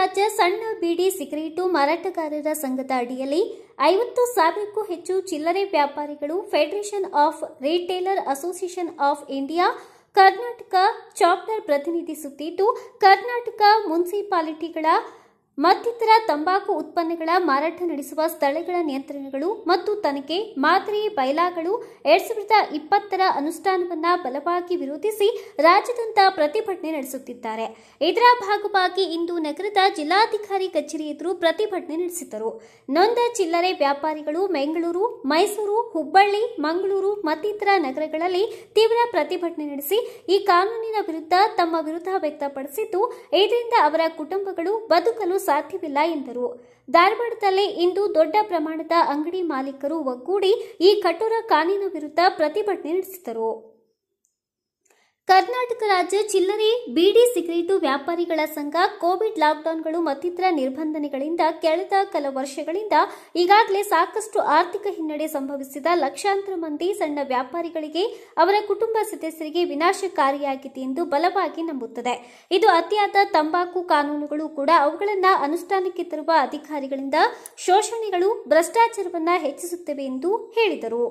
ರಾಜ್ಯ ಸಣ್ಣ ಬೀಡಿ ಸಿಗರೇಟು ಮಾರಾಟಗಾರರ ಸಂಘದ ಅಡಿಯಲ್ಲಿ ಐವತ್ತು ಸಾವಿರಕ್ಕೂ ಹೆಚ್ಚು ಚಿಲ್ಲರೆ ವ್ಯಾಪಾರಿಗಳು federation of retailer association of India Karnataka chapter ಪ್ರತಿನಿಧಿಸುತ್ತಿದ್ದು ಕರ್ನಾಟಕ ಮುನ್ಸಿಪಾಲಿಟಿಗಳ ಮತ್ತಿತರ ತಂಬಾಕು ಉತ್ಪನ್ನಗಳ ಮಾರಾಟ ನಡೆಸುವ ಸ್ಥಳಗಳ ನಿಯಂತ್ರಣಗಳು ಮತ್ತು ತನಿಖೆ ಮಾದರಿ ಬೈಲಾಗಳು ಎರಡ್ ಸಾವಿರದ ಇಪ್ಪತ್ತರ ಅನುಷ್ಠಾನವನ್ನ ಬಲವಾಗಿ ವಿರೋಧಿಸಿ ರಾಜ್ಯದಂತ ಪ್ರತಿಭಟನೆ ನಡೆಸುತ್ತಿದ್ದಾರೆ ಇದರ ಭಾಗವಾಗಿ ಇಂದು ನಗರದ ಜಿಲ್ಲಾಧಿಕಾರಿ ಕಚೇರಿ ಎದುರು ಪ್ರತಿಭಟನೆ ನಡೆಸಿದರು ನೊಂದ ಚಿಲ್ಲರೆ ವ್ಯಾಪಾರಿಗಳು ಬೆಂಗಳೂರು ಮೈಸೂರು ಹುಬ್ಬಳ್ಳಿ ಮಂಗಳೂರು ಮತ್ತಿತರ ನಗರಗಳಲ್ಲಿ ತೀವ್ರ ಪ್ರತಿಭಟನೆ ನಡೆಸಿ ಈ ಕಾನೂನಿನ ವಿರುದ್ಧ ತಮ್ಮ ವಿರುದ್ಧ ವ್ಯಕ್ತಪಡಿಸಿದ್ದು ಇದರಿಂದ ಅವರ ಕುಟುಂಬಗಳು ಬದುಕಲು ಸಾಧ್ಯವಿಲ್ಲ ಎಂದರು ಧಾರವಾಡದಲ್ಲಿ ಇಂದು ದೊಡ್ಡ ಪ್ರಮಾಣದ ಅಂಗಡಿ ಮಾಲೀಕರು ಒಗ್ಗೂಡಿ ಈ ಕಠೋರ ಕಾನೂನು ವಿರುದ್ಧ ಪ್ರತಿಭಟನೆ ನಡೆಸಿದರು ಕರ್ನಾಟಕ ರಾಜ್ಯ ಚಿಲ್ಲರೆ ಬೀಡಿ ಸಿಗರೇಟು ವ್ಯಾಪಾರಿಗಳ ಸಂಘ ಕೋವಿಡ್ ಲಾಕ್ಡೌನ್ಗಳು ಮತ್ತಿತರ ನಿರ್ಬಂಧನೆಗಳಿಂದ ಕಳೆದ ಕೆಲ ವರ್ಷಗಳಿಂದ ಈಗಾಗಲೇ ಸಾಕಷ್ಟು ಆರ್ಥಿಕ ಹಿನ್ನಡೆ ಸಂಭವಿಸಿದ ಲಕ್ಷಾಂತರ ಮಂದಿ ಸಣ್ಣ ವ್ಯಾಪಾರಿಗಳಿಗೆ ಅವರ ಕುಟುಂಬ ಸದಸ್ಯರಿಗೆ ವಿನಾಶಕಾರಿಯಾಗಿದೆ ಎಂದು ಬಲವಾಗಿ ನಂಬುತ್ತದೆ ಇದು ಅತಿಯಾದ ತಂಬಾಕು ಕಾನೂನುಗಳು ಕೂಡ ಅವುಗಳನ್ನು ಅನುಷ್ಠಾನಕ್ಕೆ ತರುವ ಅಧಿಕಾರಿಗಳಿಂದ ಶೋಷಣೆಗಳು ಭ್ರಷ್ಟಾಚಾರವನ್ನು ಹೆಚ್ಚಿಸುತ್ತವೆ ಎಂದು ಹೇಳಿದರು